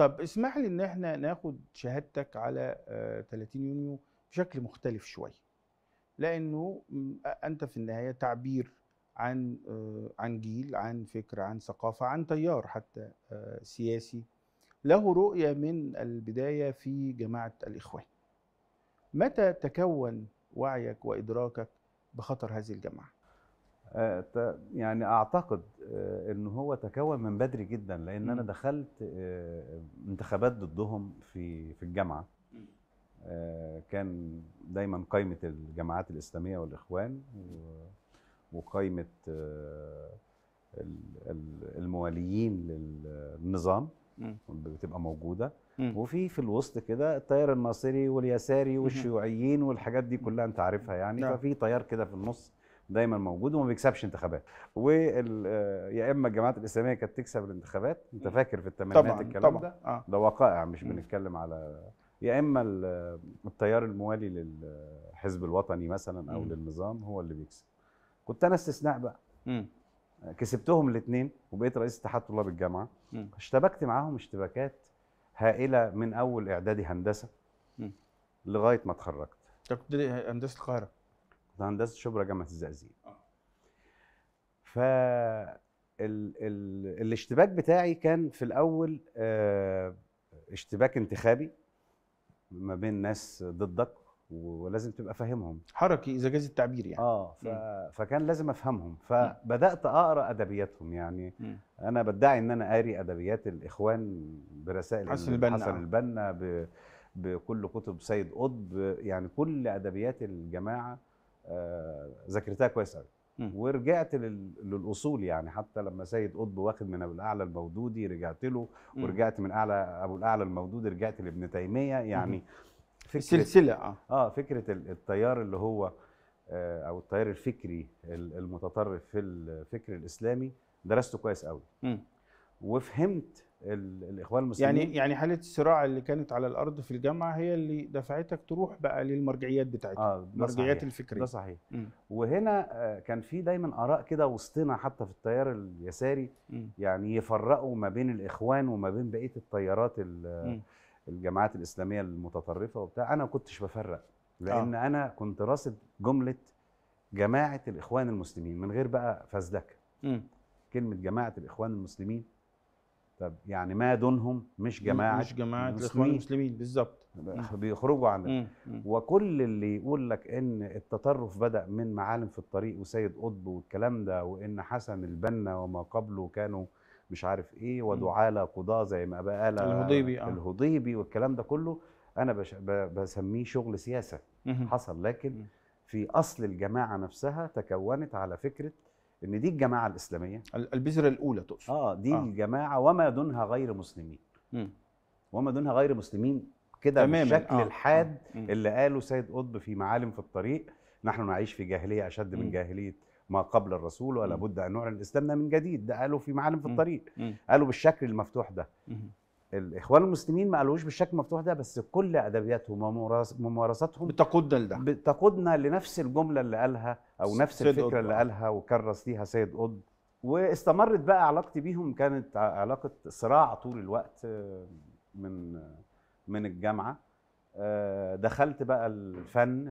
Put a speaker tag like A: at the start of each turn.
A: طب اسمح لي ان احنا ناخد شهادتك على 30 آه، يونيو بشكل مختلف شوي لانه انت في النهايه تعبير عن آه، عن جيل عن فكر عن ثقافه عن تيار حتى آه، سياسي له رؤيه من البدايه في جماعه الاخوان متى تكون وعيك وادراكك بخطر هذه الجماعه آه، يعني اعتقد آه، ان هو تكون من بدري جدا لان انا دخلت آه، انتخابات ضدهم في في الجامعه كان دايما قائمه الجماعات الاسلاميه والاخوان وقائمه المواليين للنظام بتبقى موجوده وفي في الوسط كده التيار الناصري واليساري والشيوعيين والحاجات دي كلها انت عارفها يعني نعم. ففي تيار كده في النص دايما موجود وما بيكسبش انتخابات ويا آه، اما الجماعات الاسلاميه كانت تكسب الانتخابات انت فاكر في الثمانينات الكلام طبعًا. ده آه. ده وقائع يعني مش بنتكلم على يا اما التيار الموالي للحزب الوطني مثلا او م. للنظام هو اللي بيكسب كنت انا استثناء بقى م. كسبتهم الاثنين وبقيت رئيس اتحاد طلاب الجامعه م. اشتبكت معاهم اشتباكات هائله من اول اعدادي هندسه م. لغايه ما اتخرجت انت كنت هندسه القاهره في هندسه شبرا جامعه الزقازيق آه. ف ال ال الاشتباك بتاعي كان في الاول آه، اشتباك انتخابي ما بين ناس ضدك ولازم تبقى فاهمهم حركي اذا جاز التعبير يعني اه ف... فكان لازم افهمهم فبدات اقرا ادبياتهم يعني م. انا بدعي ان انا قاري ادبيات الاخوان برسائل حسن البنا حسن البنا ب... بكل كتب سيد قطب يعني كل ادبيات الجماعه آه، ذاكرتها كويس قوي ورجعت للاصول يعني حتى لما سيد قطب واخد من ابو الاعلى المودودي رجعت له ورجعت من اعلى ابو الاعلى المودودي رجعت لابن تيميه يعني فكره سلسله اه اه فكره التيار اللي هو آه، او التيار الفكري المتطرف في الفكر الاسلامي درسته كويس قوي وفهمت الاخوان المسلمين يعني يعني حاله الصراع اللي كانت على الارض في الجامعه هي اللي دفعتك تروح بقى للمرجعيات بتاعتها آه المرجعيات الفكريه ده صحيح م. وهنا آه، كان في دايما اراء كده وسطنا حتى في التيار اليساري م. يعني يفرقوا ما بين الاخوان وما بين بقيه التيارات الجماعات الاسلاميه المتطرفه وبتاع انا ما كنتش بفرق لان آه. انا كنت راصد جمله جماعه الاخوان المسلمين من غير بقى فزلكه كلمه جماعه الاخوان المسلمين طب يعني ما دونهم مش جماعه مش جماعه الاخوان المسلمين بالظبط بيخرجوا عن وكل اللي يقول لك ان التطرف بدا من معالم في الطريق وسيد قطب والكلام ده وان حسن البنا وما قبله كانوا مش عارف ايه ودعالة قضاة زي ما قال الهضيبي آه. الهضيبي والكلام ده كله انا بش... ب... بسميه شغل سياسه حصل لكن في اصل الجماعه نفسها تكونت على فكره ان دي الجماعه الاسلاميه البذره الاولى تقصد اه دي آه. الجماعه وما دونها غير مسلمين م. وما دونها غير مسلمين كده بالشكل آه. الحاد آه. اللي قاله سيد قطب في معالم في الطريق نحن نعيش في جاهليه اشد من جاهليه ما قبل الرسول ولا بد ان نعلن اسلامنا من جديد ده قاله في معالم في الطريق قاله بالشكل المفتوح ده الاخوان المسلمين ما قالوش بالشكل المفتوح ده بس كل ادبياتهم وممارساتهم بتقودنا لده بتقودنا لنفس الجمله اللي قالها او نفس الفكره اللي قالها وكرس ليها سيد قطب واستمرت بقى علاقتي بيهم كانت علاقه صراع طول الوقت آه، من آه، من الجامعه آه، دخلت بقى الفن